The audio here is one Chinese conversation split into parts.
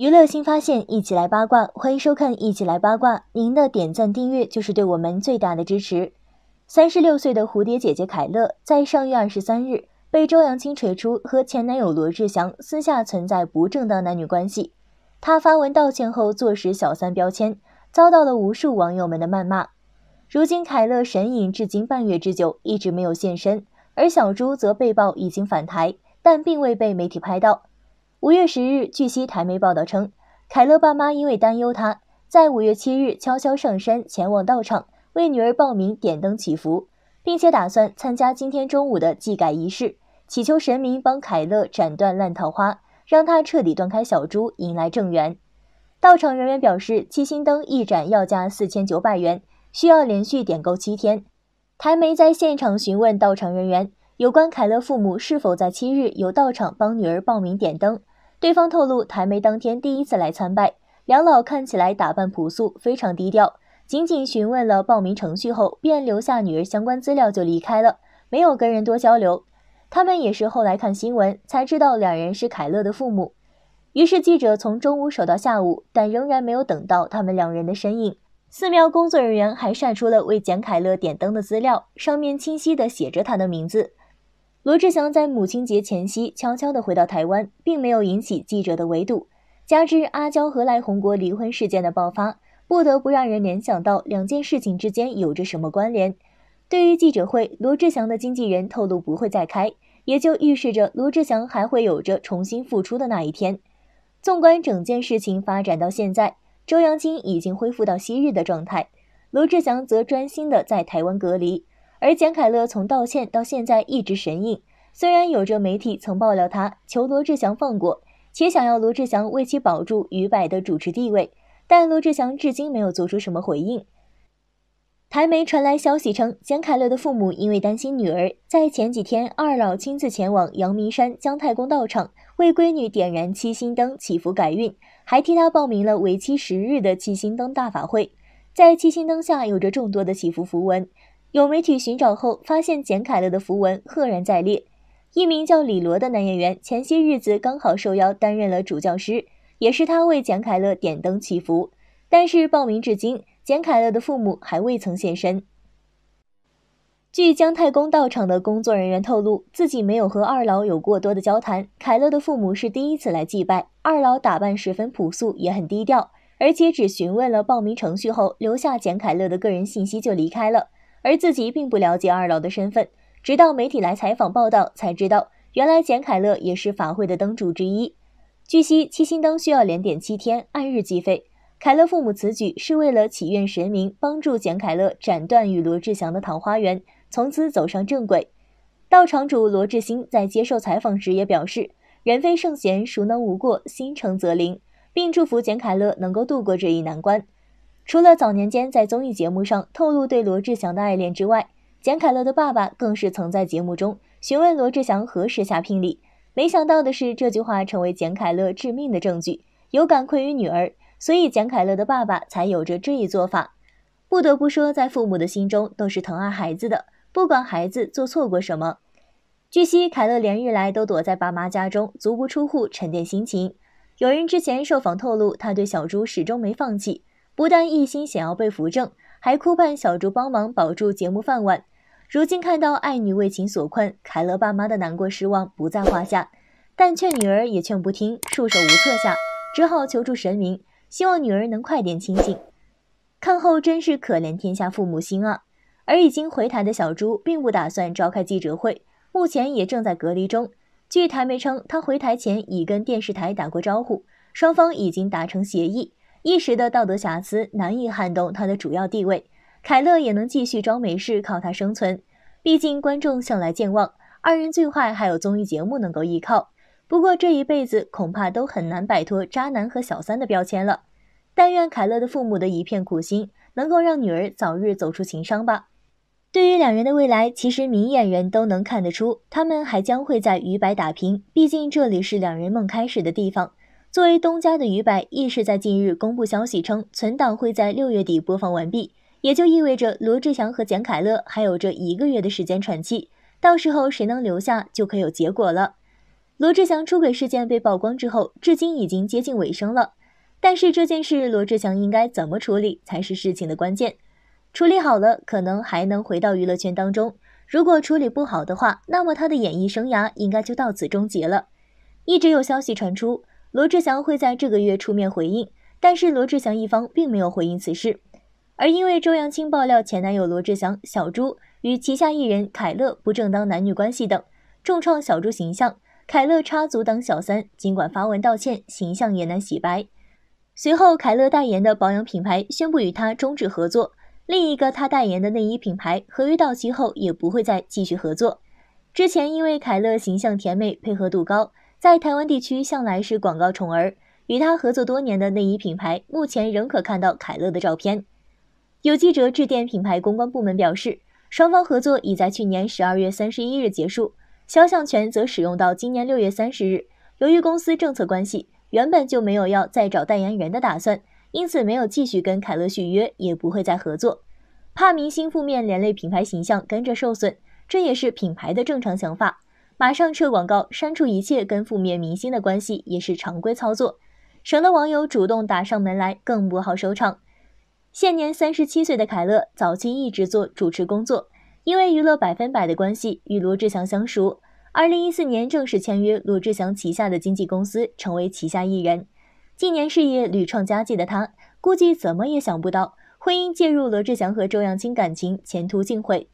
娱乐新发现，一起来八卦！欢迎收看《一起来八卦》，您的点赞订阅就是对我们最大的支持。三十六岁的蝴蝶姐姐凯乐，在上月二十三日被周扬青锤出和前男友罗志祥私下存在不正当男女关系。她发文道歉后，坐实小三标签，遭到了无数网友们的谩骂。如今凯乐神隐至今半月之久，一直没有现身，而小猪则被曝已经返台，但并未被媒体拍到。五月十日，据悉台媒报道称，凯乐爸妈因为担忧他，在五月七日悄悄上山前往道场为女儿报名点灯祈福，并且打算参加今天中午的祭改仪式，祈求神明帮凯乐斩断烂桃花，让他彻底断开小猪，迎来正缘。道场人员表示，七星灯一盏要价四千九百元，需要连续点够七天。台媒在现场询问道场人员，有关凯乐父母是否在七日由道场帮女儿报名点灯。对方透露，台媒当天第一次来参拜，梁老看起来打扮朴素，非常低调。仅仅询问了报名程序后，便留下女儿相关资料就离开了，没有跟人多交流。他们也是后来看新闻才知道两人是凯乐的父母。于是记者从中午守到下午，但仍然没有等到他们两人的身影。寺庙工作人员还晒出了为简凯乐点灯的资料，上面清晰地写着他的名字。罗志祥在母亲节前夕悄悄地回到台湾，并没有引起记者的围堵。加之阿娇和赖宏国离婚事件的爆发，不得不让人联想到两件事情之间有着什么关联。对于记者会，罗志祥的经纪人透露不会再开，也就预示着罗志祥还会有着重新复出的那一天。纵观整件事情发展到现在，周扬青已经恢复到昔日的状态，罗志祥则专心地在台湾隔离。而简凯乐从道歉到现在一直神隐，虽然有着媒体曾爆料他求罗志祥放过，且想要罗志祥为其保住于百的主持地位，但罗志祥至今没有做出什么回应。台媒传来消息称，简凯乐的父母因为担心女儿，在前几天，二老亲自前往阳明山姜太公道场为闺女点燃七星灯祈福改运，还替她报名了为期十日的七星灯大法会，在七星灯下有着众多的祈福符文。有媒体寻找后，发现简凯勒的符文赫然在列。一名叫李罗的男演员前些日子刚好受邀担任了主教师，也是他为简凯勒点灯祈福。但是报名至今，简凯勒的父母还未曾现身。据姜太公到场的工作人员透露，自己没有和二老有过多的交谈。凯勒的父母是第一次来祭拜，二老打扮十分朴素，也很低调，而且只询问了报名程序后，留下简凯勒的个人信息就离开了。而自己并不了解二老的身份，直到媒体来采访报道才知道，原来简凯乐也是法会的灯主之一。据悉，七星灯需要连点七天，按日计费。凯乐父母此举是为了祈愿神明帮助简凯乐斩断与罗志祥的桃花源，从此走上正轨。道场主罗志兴在接受采访时也表示：“人非圣贤，孰能无过？心诚则灵，并祝福简凯乐能够度过这一难关。”除了早年间在综艺节目上透露对罗志祥的爱恋之外，简凯乐的爸爸更是曾在节目中询问罗志祥何时下聘礼。没想到的是，这句话成为简凯乐致命的证据。有感愧于女儿，所以简凯乐的爸爸才有着这一做法。不得不说，在父母的心中都是疼爱孩子的，不管孩子做错过什么。据悉，凯乐连日来都躲在爸妈家中，足不出户沉淀心情。有人之前受访透露，他对小猪始终没放弃。不但一心想要被扶正，还哭盼小猪帮忙保住节目饭碗。如今看到爱女为情所困，凯乐爸妈的难过失望不在话下。但劝女儿也劝不听，束手无策下，只好求助神明，希望女儿能快点清醒。看后真是可怜天下父母心啊！而已经回台的小猪并不打算召开记者会，目前也正在隔离中。据台媒称，他回台前已跟电视台打过招呼，双方已经达成协议。一时的道德瑕疵难以撼动他的主要地位，凯勒也能继续装没事靠他生存。毕竟观众向来健忘，二人最坏还有综艺节目能够依靠。不过这一辈子恐怕都很难摆脱渣男和小三的标签了。但愿凯勒的父母的一片苦心能够让女儿早日走出情伤吧。对于两人的未来，其实明眼人都能看得出，他们还将会在余白打拼，毕竟这里是两人梦开始的地方。作为东家的于白亦是在近日公布消息称，存档会在六月底播放完毕，也就意味着罗志祥和简凯乐还有这一个月的时间喘气，到时候谁能留下，就可有结果了。罗志祥出轨事件被曝光之后，至今已经接近尾声了，但是这件事罗志祥应该怎么处理才是事情的关键，处理好了可能还能回到娱乐圈当中，如果处理不好的话，那么他的演艺生涯应该就到此终结了。一直有消息传出。罗志祥会在这个月出面回应，但是罗志祥一方并没有回应此事。而因为周扬青爆料前男友罗志祥小猪与旗下艺人凯乐不正当男女关系等，重创小猪形象。凯乐插足当小三，尽管发文道歉，形象也难洗白。随后，凯乐代言的保养品牌宣布与他终止合作，另一个他代言的内衣品牌合约到期后也不会再继续合作。之前因为凯乐形象甜美，配合度高。在台湾地区向来是广告宠儿，与他合作多年的内衣品牌目前仍可看到凯乐的照片。有记者致电品牌公关部门表示，双方合作已在去年十二月三十一日结束，肖像权则使用到今年六月三十日。由于公司政策关系，原本就没有要再找代言人的打算，因此没有继续跟凯乐续约，也不会再合作。怕明星负面连累品牌形象跟着受损，这也是品牌的正常想法。马上撤广告，删除一切跟负面明星的关系也是常规操作，省得网友主动打上门来，更不好收场。现年三十七岁的凯乐，早期一直做主持工作，因为娱乐百分百的关系与罗志祥相熟。二零一四年正式签约罗志祥旗下的经纪公司，成为旗下艺人。近年事业屡创佳绩的他，估计怎么也想不到，婚姻介入罗志祥和周扬青感情，前途尽毁。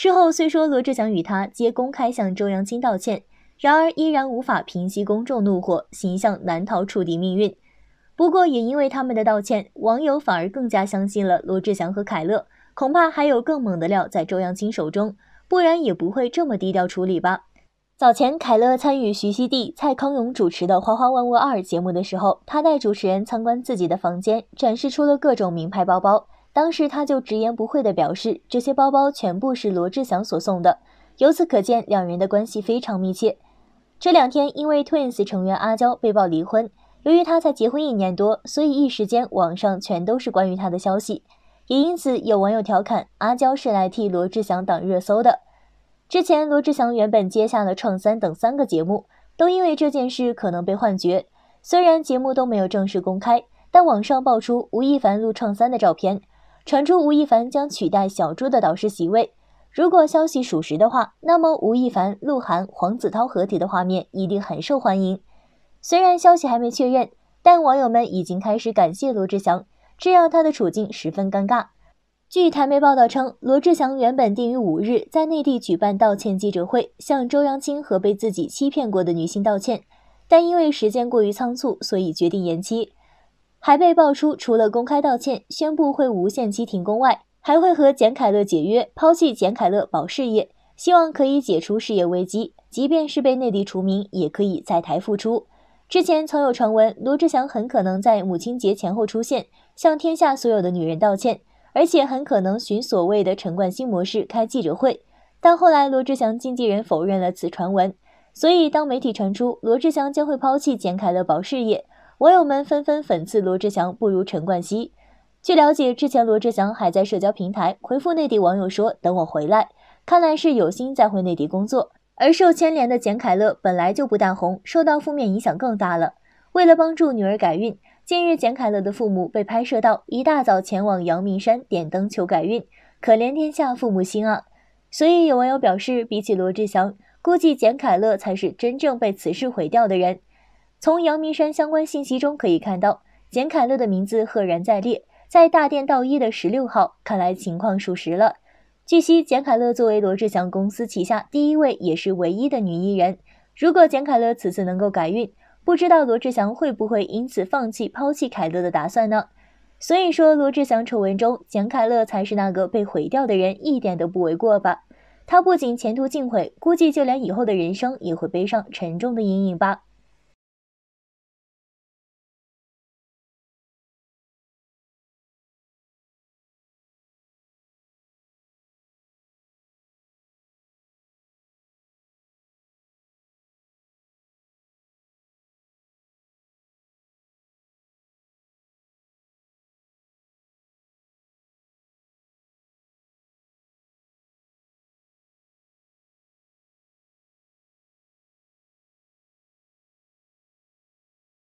事后虽说罗志祥与他皆公开向周扬青道歉，然而依然无法平息公众怒火，形象难逃触底命运。不过也因为他们的道歉，网友反而更加相信了罗志祥和凯乐，恐怕还有更猛的料在周扬青手中，不然也不会这么低调处理吧。早前凯乐参与徐熙娣、蔡康永主持的《花花万物二》节目的时候，他带主持人参观自己的房间，展示出了各种名牌包包。当时他就直言不讳的表示，这些包包全部是罗志祥所送的。由此可见，两人的关系非常密切。这两天因为 Twins 成员阿娇被曝离婚，由于她才结婚一年多，所以一时间网上全都是关于她的消息。也因此，有网友调侃阿娇是来替罗志祥挡热搜的。之前罗志祥原本接下了《创三》等三个节目，都因为这件事可能被换角。虽然节目都没有正式公开，但网上爆出吴亦凡录《创三》的照片。传出吴亦凡将取代小猪的导师席位，如果消息属实的话，那么吴亦凡、鹿晗、黄子韬合体的画面一定很受欢迎。虽然消息还没确认，但网友们已经开始感谢罗志祥，这让他的处境十分尴尬。据台媒报道称，罗志祥原本定于五日在内地举办道歉记者会，向周扬青和被自己欺骗过的女性道歉，但因为时间过于仓促，所以决定延期。还被爆出，除了公开道歉、宣布会无限期停工外，还会和简凯乐解约，抛弃简凯乐保事业，希望可以解除事业危机。即便是被内地除名，也可以在台复出。之前曾有传闻，罗志祥很可能在母亲节前后出现，向天下所有的女人道歉，而且很可能寻所谓的陈冠希模式开记者会。但后来，罗志祥经纪人否认了此传闻。所以，当媒体传出罗志祥将会抛弃简凯乐保事业，网友们纷纷讽刺罗志祥不如陈冠希。据了解，之前罗志祥还在社交平台回复内地网友说：“等我回来。”看来是有心再回内地工作。而受牵连的简凯乐本来就不大红，受到负面影响更大了。为了帮助女儿改运，近日简凯乐的父母被拍摄到一大早前往阳明山点灯求改运。可怜天下父母心啊！所以有网友表示，比起罗志祥，估计简凯乐才是真正被此事毁掉的人。从阳明山相关信息中可以看到，简凯乐的名字赫然在列，在大殿道一的十六号。看来情况属实了。据悉，简凯乐作为罗志祥公司旗下第一位也是唯一的女艺人，如果简凯乐此次能够改运，不知道罗志祥会不会因此放弃抛弃凯乐的打算呢？所以说，罗志祥丑闻中，简凯乐才是那个被毁掉的人，一点都不为过吧？他不仅前途尽毁，估计就连以后的人生也会背上沉重的阴影吧。